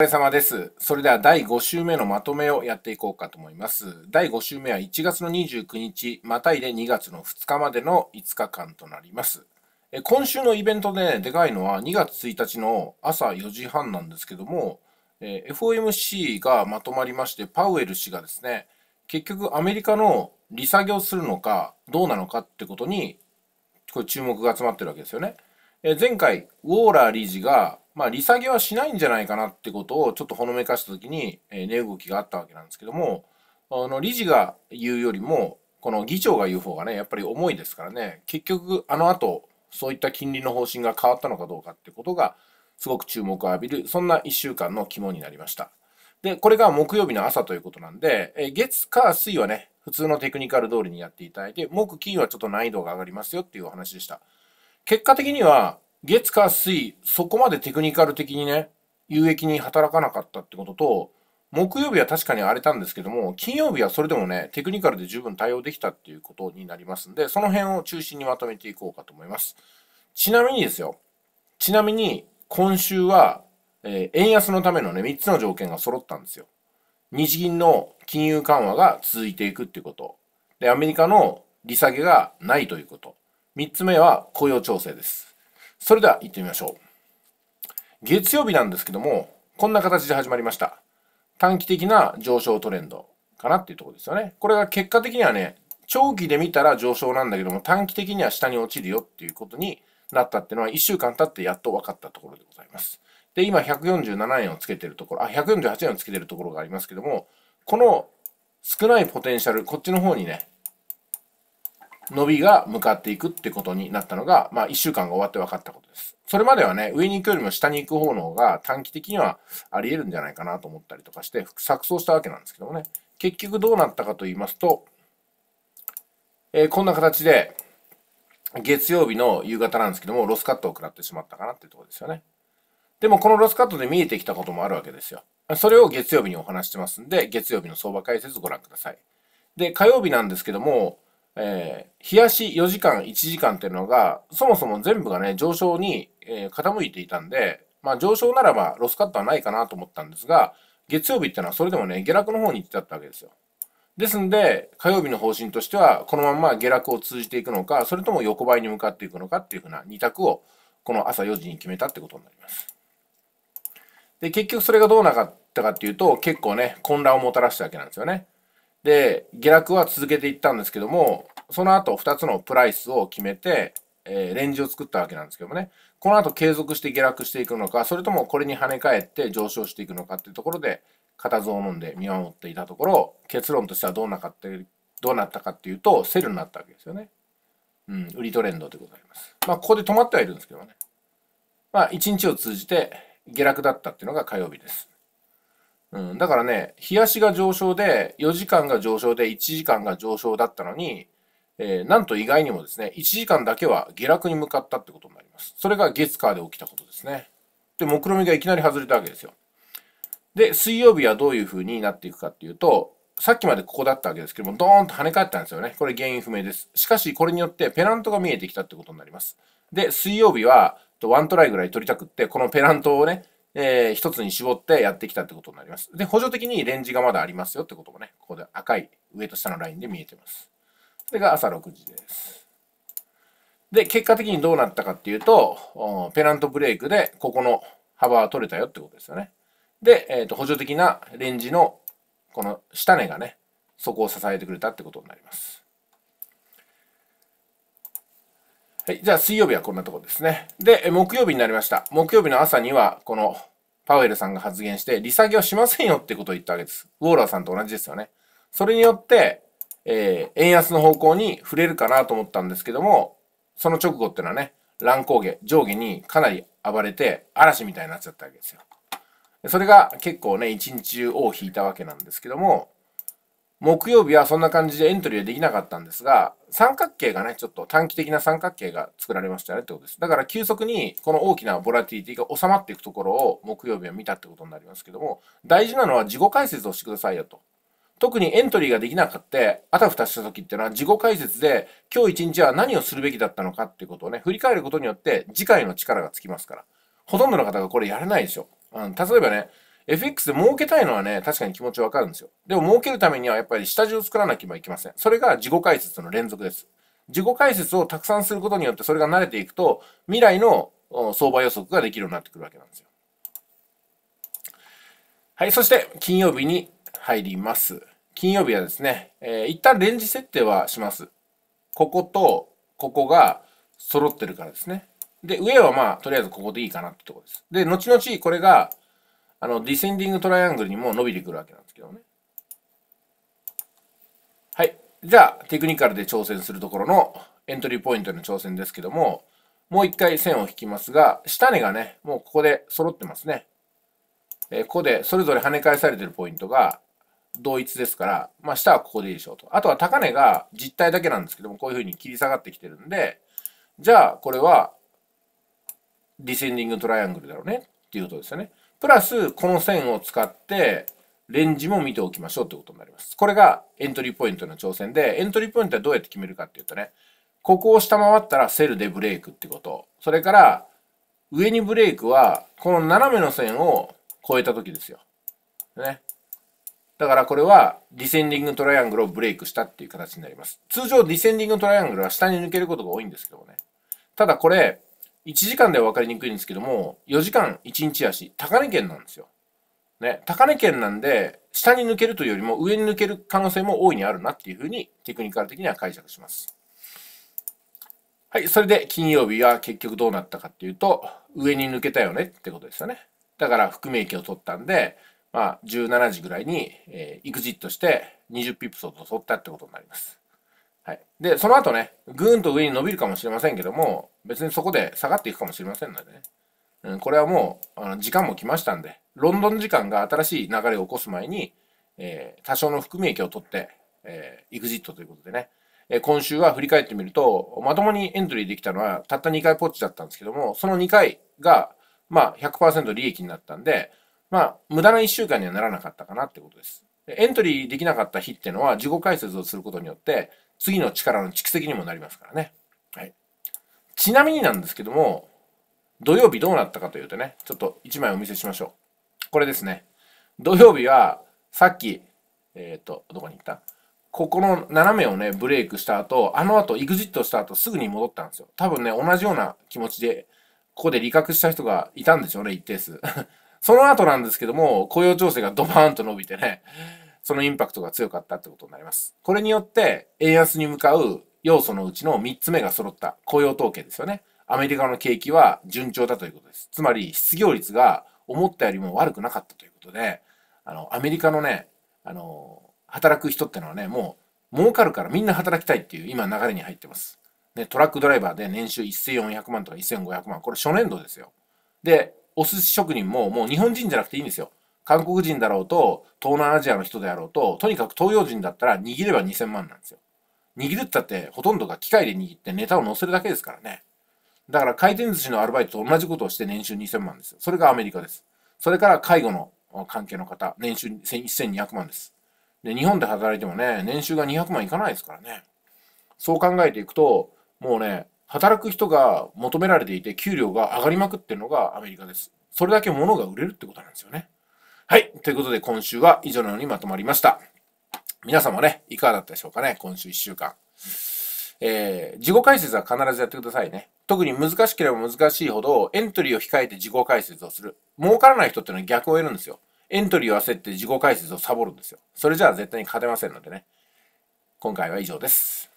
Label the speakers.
Speaker 1: お疲れ様です。それでは第5週目のまとめをやっていこうかと思います。第5週目は1月の29日、またいで2月の2日までの5日間となります。今週のイベントで、ね、でかいのは2月1日の朝4時半なんですけども、FOMC がまとまりまして、パウエル氏がですね、結局アメリカの利下げをするのかどうなのかってことにこれ注目が集まってるわけですよね。前回、ウォーラー理事がまあ、利下げはしないんじゃないかなってことをちょっとほのめかした時に、え値動きがあったわけなんですけども、あの理事が言うよりも、この議長が言う方がね、やっぱり重いですからね、結局、あの後、そういった金利の方針が変わったのかどうかってことが、すごく注目を浴びる、そんな1週間の肝になりました。で、これが木曜日の朝ということなんで、え月、火、水はね、普通のテクニカル通りにやっていただいて、木、金はちょっと難易度が上がりますよっていうお話でした。結果的には、月火水、そこまでテクニカル的にね、有益に働かなかったってことと、木曜日は確かに荒れたんですけども、金曜日はそれでもね、テクニカルで十分対応できたっていうことになりますんで、その辺を中心にまとめていこうかと思います。ちなみにですよ、ちなみに今週は、えー、円安のためのね、3つの条件が揃ったんですよ。日銀の金融緩和が続いていくっていうこと。で、アメリカの利下げがないということ。3つ目は雇用調整です。それでは行ってみましょう。月曜日なんですけども、こんな形で始まりました。短期的な上昇トレンドかなっていうとこですよね。これが結果的にはね、長期で見たら上昇なんだけども、短期的には下に落ちるよっていうことになったっていうのは、1週間経ってやっと分かったところでございます。で、今147円をつけてるところ、あ、148円をつけてるところがありますけども、この少ないポテンシャル、こっちの方にね、伸びが向かっていくってことになったのが、まあ、1週間が終わって分かったことです。それまではね、上に行くよりも下に行く方の方が短期的にはあり得るんじゃないかなと思ったりとかして、錯綜したわけなんですけどもね。結局どうなったかと言いますと、えー、こんな形で、月曜日の夕方なんですけども、ロスカットを食らってしまったかなっていうところですよね。でもこのロスカットで見えてきたこともあるわけですよ。それを月曜日にお話してますんで、月曜日の相場解説ご覧ください。で、火曜日なんですけども、えー、冷やし4時間、1時間っていうのが、そもそも全部がね、上昇に、えー、傾いていたんで、まあ上昇ならばロスカットはないかなと思ったんですが、月曜日っていうのはそれでもね、下落の方に行っちゃったわけですよ。ですんで、火曜日の方針としては、このまま下落を通じていくのか、それとも横ばいに向かっていくのかっていうふうな2択を、この朝4時に決めたってことになります。で、結局それがどうなかったかっていうと、結構ね、混乱をもたらしたわけなんですよね。で、下落は続けていったんですけども、その後2つのプライスを決めて、えー、レンジを作ったわけなんですけどもね、この後継続して下落していくのか、それともこれに跳ね返って上昇していくのかっていうところで、固唾を飲んで見守っていたところ、結論としてはどうなかって、どうなったかっていうと、セルになったわけですよね。うん、売りトレンドでございます。まあ、ここで止まってはいるんですけどもね。まあ、1日を通じて下落だったっていうのが火曜日です。うん、だからね、日足が上昇で、4時間が上昇で、1時間が上昇だったのに、えー、なんと意外にもですね、1時間だけは下落に向かったってことになります。それが月火で起きたことですね。で、目論見みがいきなり外れたわけですよ。で、水曜日はどういう風になっていくかっていうと、さっきまでここだったわけですけども、ドーンと跳ね返ったんですよね。これ原因不明です。しかし、これによってペナントが見えてきたってことになります。で、水曜日は、ワントライぐらい取りたくって、このペナントをね、えー、一つに絞ってやってきたってことになります。で、補助的にレンジがまだありますよってこともね、ここで赤い上と下のラインで見えてます。それが朝6時です。で、結果的にどうなったかっていうと、ペナントブレイクでここの幅は取れたよってことですよね。で、えー、と補助的なレンジのこの下根がね、そこを支えてくれたってことになります。はい。じゃあ、水曜日はこんなところですね。で、木曜日になりました。木曜日の朝には、この、パウエルさんが発言して、利下げをしませんよってことを言ったわけです。ウォーラーさんと同じですよね。それによって、えー、円安の方向に触れるかなと思ったんですけども、その直後っていうのはね、乱高下、上下にかなり暴れて、嵐みたいになっちゃったわけですよ。それが結構ね、一日中尾を引いたわけなんですけども、木曜日はそんな感じでエントリーはできなかったんですが、三角形がね、ちょっと短期的な三角形が作られましたよねってことです。だから急速にこの大きなボラティティが収まっていくところを木曜日は見たってことになりますけども、大事なのは自己解説をしてくださいよと。特にエントリーができなかった、あたふたした時っていうのは自己解説で今日一日は何をするべきだったのかっていうことをね、振り返ることによって次回の力がつきますから。ほとんどの方がこれやれないでしょ。うん、例えばね、FX で儲けたいのはね、確かに気持ちわかるんですよ。でも儲けるためにはやっぱり下地を作らなきゃいけません。それが自己解説の連続です。自己解説をたくさんすることによってそれが慣れていくと、未来の相場予測ができるようになってくるわけなんですよ。はい、そして金曜日に入ります。金曜日はですね、えー、一旦レンジ設定はします。こことここが揃ってるからですね。で、上はまあ、とりあえずここでいいかなってとこです。で、後々これが、あの、ディセンディングトライアングルにも伸びてくるわけなんですけどね。はい。じゃあ、テクニカルで挑戦するところのエントリーポイントの挑戦ですけども、もう一回線を引きますが、下根がね、もうここで揃ってますね。えー、ここでそれぞれ跳ね返されてるポイントが同一ですから、まあ下はここでいいでしょうと。あとは高値が実体だけなんですけども、こういうふうに切り下がってきてるんで、じゃあこれはディセンディングトライアングルだろうねっていうことですよね。プラス、この線を使って、レンジも見ておきましょうってことになります。これがエントリーポイントの挑戦で、エントリーポイントはどうやって決めるかっていうとね、ここを下回ったらセルでブレイクってこと。それから、上にブレイクは、この斜めの線を越えた時ですよ。ね。だからこれは、ディセンディングトライアングルをブレイクしたっていう形になります。通常、ディセンディングトライアングルは下に抜けることが多いんですけどもね。ただこれ、1時間では分かりにくいんですけども、4時間1日足、高値圏なんですよ。ね、高値圏なんで、下に抜けるというよりも上に抜ける可能性も大いにあるなっていうふうにテクニカル的には解釈します。はい、それで金曜日は結局どうなったかっていうと、上に抜けたよねってことですよね。だから含み益を取ったんで、まあ17時ぐらいに、えー、エクジットして20ピップソーを取ったってことになります。はい。で、その後ね、ぐーんと上に伸びるかもしれませんけども、別にそこで下がっていくかもしれませんのでね。うん、これはもう、あの時間も来ましたんで、ロンドン時間が新しい流れを起こす前に、えー、多少の含み益を取って、えー、エグジットということでね、えー、今週は振り返ってみると、まともにエントリーできたのはたった2回ポッチだったんですけども、その2回が、まあ100%利益になったんで、まあ無駄な1週間にはならなかったかなってことです。エントリーできなかった日ってのは、事後解説をすることによって、次の力の蓄積にもなりますからね。はい。ちなみになんですけども、土曜日どうなったかというとね、ちょっと1枚お見せしましょう。これですね。土曜日は、さっき、えっ、ー、と、どこに行ったここの斜めをね、ブレイクした後、あの後、エグジットした後、すぐに戻ったんですよ。多分ね、同じような気持ちで、ここで離覚した人がいたんでしょうね、一定数。その後なんですけども、雇用調整がドバーンと伸びてね、そのインパクトが強かったってことになります。これによって、円安に向かう要素のうちの3つ目が揃った雇用統計ですよね。アメリカの景気は順調だということです。つまり、失業率が思ったよりも悪くなかったということで、あの、アメリカのね、あの、働く人ってのはね、もう、儲かるからみんな働きたいっていう今流れに入ってます。ね、トラックドライバーで年収1400万とか1500万、これ初年度ですよ。で、お寿司職人ももう日本人じゃなくていいんですよ。韓国人だろうと、東南アジアの人であろうと、とにかく東洋人だったら握れば2000万なんですよ。握るったって、ほとんどが機械で握ってネタを載せるだけですからね。だから回転寿司のアルバイトと同じことをして年収2000万です。それがアメリカです。それから介護の関係の方、年収1200万です。で、日本で働いてもね、年収が200万いかないですからね。そう考えていくと、もうね、働く人が求められていて、給料が上がりまくってるのがアメリカです。それだけ物が売れるってことなんですよね。はい。ということで、今週は以上のようにまとまりました。皆様ね、いかがだったでしょうかね、今週1週間。えー、事後解説は必ずやってくださいね。特に難しければ難しいほど、エントリーを控えて事後解説をする。儲からない人っていうのは逆を得るんですよ。エントリーを焦って事後解説をサボるんですよ。それじゃあ絶対に勝てませんのでね。今回は以上です。